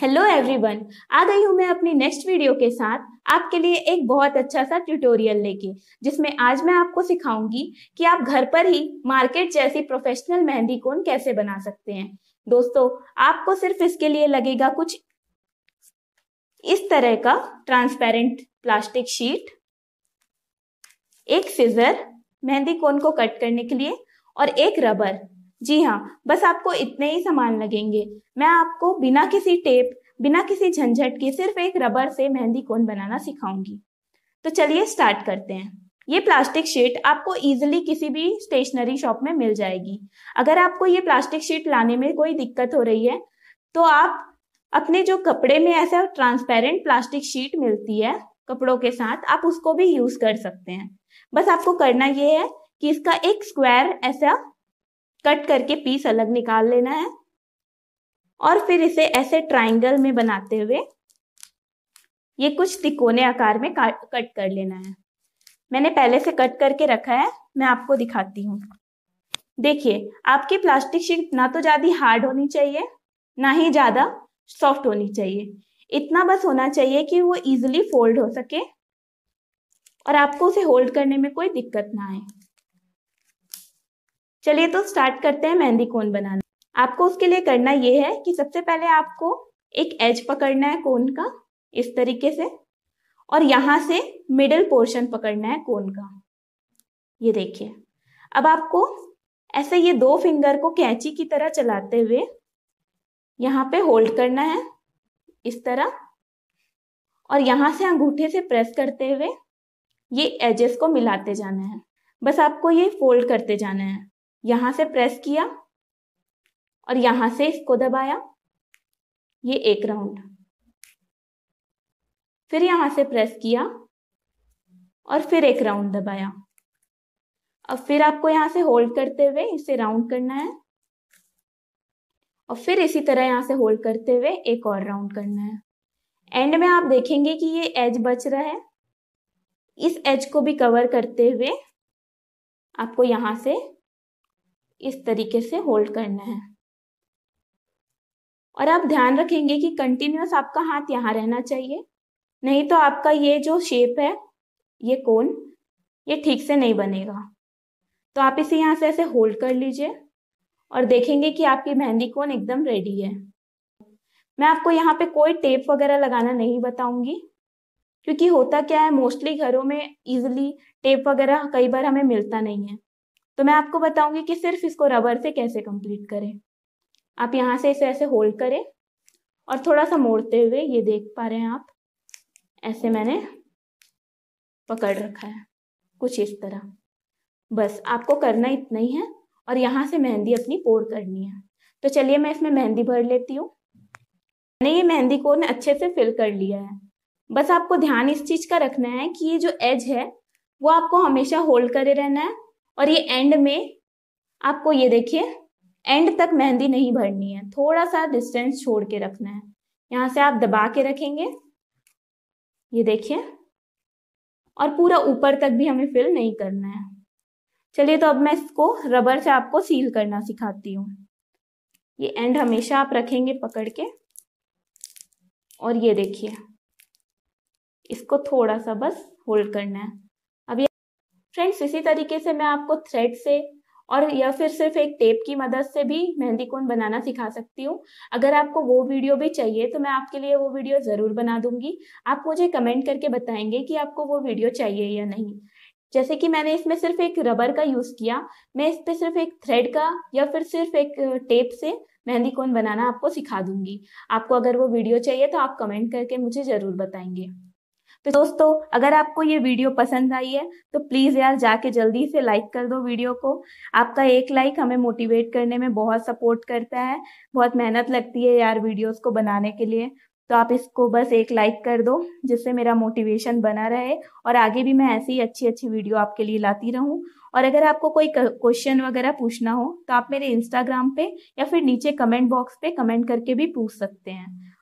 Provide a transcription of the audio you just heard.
hello everyone आ गई हूँ मैं अपनी नेक्स्ट वीडियो के साथ आपके लिए एक बहुत अच्छा सा ट्यूटोरियल लेके जिसमें आज मैं आपको सिखाऊंगी कि आप घर पर ही मार्केट जैसी प्रोफेशनल मेहंदी कोन कैसे बना सकते हैं दोस्तों आपको सिर्फ इसके लिए लगेगा कुछ इस तरह का ट्रांसपेरेंट प्लास्टिक शीट एक सीजर मेहंदी कोन को कट करने के लिए और एक रबर जी हाँ बस आपको इतने ही सामान लगेंगे मैं आपको बिना किसी टेप बिना किसी झंझट के सिर्फ एक रबर से मेहंदी कोन बनाना सिखाऊंगी तो चलिए स्टार्ट करते हैं ये प्लास्टिक शीट आपको इजीली किसी भी स्टेशनरी शॉप में मिल जाएगी अगर आपको ये प्लास्टिक शीट लाने में कोई दिक्कत हो रही है तो आप अपने जो कपड़े में ऐसा ट्रांसपेरेंट प्लास्टिक शीट मिलती है कपड़ों के साथ आप उसको भी यूज कर सकते हैं बस आपको करना ये है कि इसका एक स्क्वायर ऐसा कट करके पीस अलग निकाल लेना है और फिर इसे ऐसे ट्राइंगल में बनाते हुए ये कुछ तिकोने आकार में कट कर लेना है मैंने पहले से कट करके रखा है मैं आपको दिखाती हूँ देखिए आपकी प्लास्टिक शीट ना तो ज़्यादा हार्ड होनी चाहिए ना ही ज़्यादा सॉफ्ट होनी चाहिए इतना बस होना चाहिए कि वो इजिली फोल्ड हो सके और आपको उसे होल्ड करने में कोई दिक्कत ना आए चलिए तो स्टार्ट करते हैं मेहंदी कोन बनाना आपको उसके लिए करना ये है कि सबसे पहले आपको एक एज पकड़ना है कोन का इस तरीके से और यहां से मिडल पोर्शन पकड़ना है कोन का ये देखिए अब आपको ऐसे ये दो फिंगर को कैंची की तरह चलाते हुए यहाँ पे होल्ड करना है इस तरह और यहां से अंगूठे से प्रेस करते हुए ये एजेस को मिलाते जाना है बस आपको ये फोल्ड करते जाना है यहां से प्रेस किया और यहां से इसको दबाया ये एक राउंड फिर यहां से प्रेस किया और फिर एक राउंड दबाया अब फिर आपको यहां से होल्ड करते हुए इसे राउंड करना है और फिर इसी तरह यहां से होल्ड करते हुए एक और राउंड करना है एंड में आप देखेंगे कि ये एज बच रहा है इस एज को भी कवर करते हुए आपको यहां से इस तरीके से होल्ड करना है और आप ध्यान रखेंगे कि कंटिन्यूस आपका हाथ यहाँ रहना चाहिए नहीं तो आपका ये जो शेप है ये कोन ये ठीक से नहीं बनेगा तो आप इसे यहाँ से ऐसे होल्ड कर लीजिए और देखेंगे कि आपकी मेहंदी कोन एकदम रेडी है मैं आपको यहाँ पे कोई टेप वगैरह लगाना नहीं बताऊंगी क्योंकि होता क्या है मोस्टली घरों में इजिली टेप वगैरह कई बार हमें मिलता नहीं है तो मैं आपको बताऊंगी कि सिर्फ इसको रबर से कैसे कंप्लीट करें आप यहाँ से इसे ऐसे होल्ड करें और थोड़ा सा मोड़ते हुए ये देख पा रहे हैं आप ऐसे मैंने पकड़ रखा है कुछ इस तरह बस आपको करना इतना ही है और यहाँ से मेहंदी अपनी पोर करनी है तो चलिए मैं इसमें मेहंदी भर लेती हूँ मैंने ये मेहंदी को ना अच्छे से फिल कर लिया है बस आपको ध्यान इस चीज़ का रखना है कि ये जो एज है वो आपको हमेशा होल्ड करे रहना है और ये एंड में आपको ये देखिए एंड तक मेहंदी नहीं भरनी है थोड़ा सा डिस्टेंस छोड़ के रखना है यहां से आप दबा के रखेंगे ये देखिए और पूरा ऊपर तक भी हमें फिल नहीं करना है चलिए तो अब मैं इसको रबर से आपको सील करना सिखाती हूँ ये एंड हमेशा आप रखेंगे पकड़ के और ये देखिए इसको थोड़ा सा बस होल्ड करना है फ्रेंड्स इसी तरीके से मैं आपको थ्रेड से और या फिर सिर्फ एक टेप की मदद से भी मेहंदी कोन बनाना सिखा सकती हूँ अगर आपको वो वीडियो भी चाहिए तो मैं आपके लिए वो वीडियो ज़रूर बना दूंगी आप मुझे कमेंट करके बताएंगे कि आपको वो वीडियो चाहिए या नहीं जैसे कि मैंने इसमें सिर्फ एक रबर का यूज़ किया मैं इस पर सिर्फ एक थ्रेड का या फिर सिर्फ एक टेप से मेहंदी कोन बनाना आपको सिखा दूंगी आपको अगर वो वीडियो चाहिए तो आप कमेंट करके मुझे ज़रूर बताएंगे तो दोस्तों अगर आपको ये वीडियो पसंद आई है तो प्लीज़ यार जाके जल्दी से लाइक कर दो वीडियो को आपका एक लाइक हमें मोटिवेट करने में बहुत सपोर्ट करता है बहुत मेहनत लगती है यार वीडियोस को बनाने के लिए तो आप इसको बस एक लाइक कर दो जिससे मेरा मोटिवेशन बना रहे और आगे भी मैं ऐसी ही अच्छी अच्छी वीडियो आपके लिए लाती रहूं और अगर आपको कोई क्वेश्चन वगैरह पूछना हो तो आप मेरे इंस्टाग्राम पे या फिर नीचे कमेंट बॉक्स पे कमेंट करके भी पूछ सकते हैं